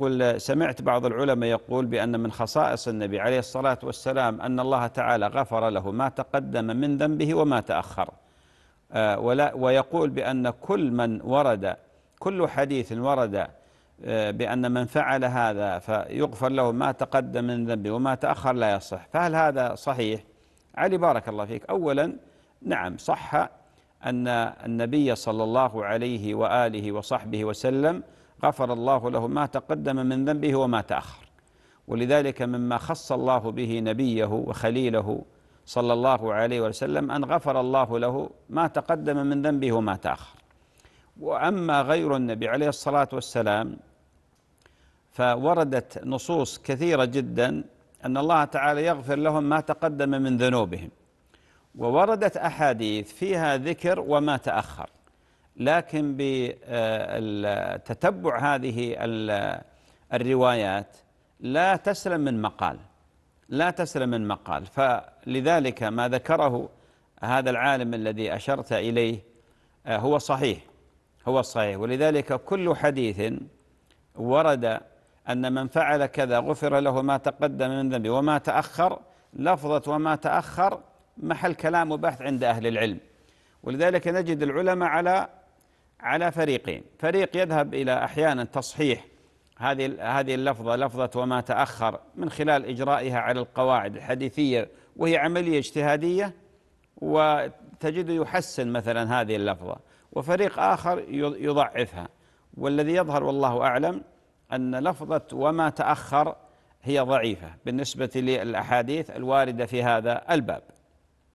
يقول سمعت بعض العلماء يقول بأن من خصائص النبي عليه الصلاة والسلام أن الله تعالى غفر له ما تقدم من ذنبه وما تأخر آه، ولا ويقول بأن كل من ورد كل حديث ورد آه، بأن من فعل هذا فيغفر له ما تقدم من ذنبه وما تأخر لا يصح فهل هذا صحيح؟ علي بارك الله فيك أولا نعم صح أن النبي صلى الله عليه وآله وصحبه وسلم غفر الله له ما تقدم من ذنبه وما تأخر ولذلك مما خص الله به نبيه وخليله صلى الله عليه وسلم أن غفر الله له ما تقدم من ذنبه وما تأخر وأما غير النبي عليه الصلاة والسلام فوردت نصوص كثيرة جدا أن الله تعالى يغفر لهم ما تقدم من ذنوبهم ووردت أحاديث فيها ذكر وما تأخر لكن بتتبع آه، هذه الروايات لا تسلم من مقال لا تسلم من مقال فلذلك ما ذكره هذا العالم الذي أشرت إليه آه، هو صحيح هو صحيح ولذلك كل حديث ورد أن من فعل كذا غفر له ما تقدم من ذنبه وما تأخر لفظة وما تأخر محل كلام وبحث عند أهل العلم ولذلك نجد العلماء على على فريقين فريق يذهب إلى أحيانا تصحيح هذه هذه اللفظة لفظة وما تأخر من خلال إجرائها على القواعد الحديثية وهي عملية اجتهادية وتجد يحسن مثلا هذه اللفظة وفريق آخر يضعفها والذي يظهر والله أعلم أن لفظة وما تأخر هي ضعيفة بالنسبة للأحاديث الواردة في هذا الباب